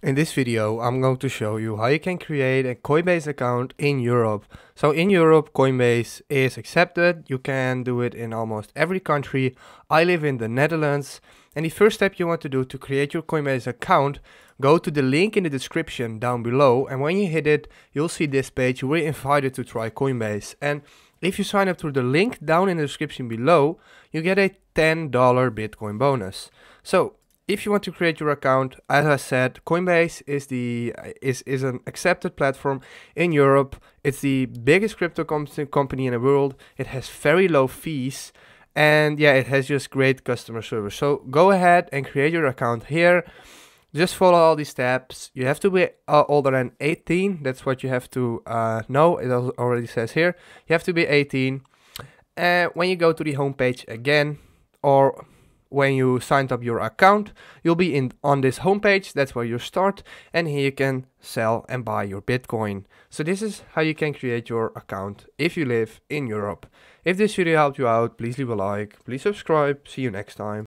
In this video I'm going to show you how you can create a Coinbase account in Europe. So in Europe Coinbase is accepted, you can do it in almost every country. I live in the Netherlands and the first step you want to do to create your Coinbase account, go to the link in the description down below and when you hit it you'll see this page, we're invited to try Coinbase and if you sign up through the link down in the description below, you get a $10 Bitcoin bonus. So if you want to create your account, as I said, Coinbase is the is is an accepted platform in Europe. It's the biggest crypto com company in the world. It has very low fees, and yeah, it has just great customer service. So go ahead and create your account here. Just follow all these steps. You have to be uh, older than 18. That's what you have to uh, know. It already says here. You have to be 18. And uh, when you go to the homepage again, or when you signed up your account, you'll be in on this homepage. That's where you start, and here you can sell and buy your Bitcoin. So this is how you can create your account if you live in Europe. If this video helped you out, please leave a like, please subscribe. See you next time.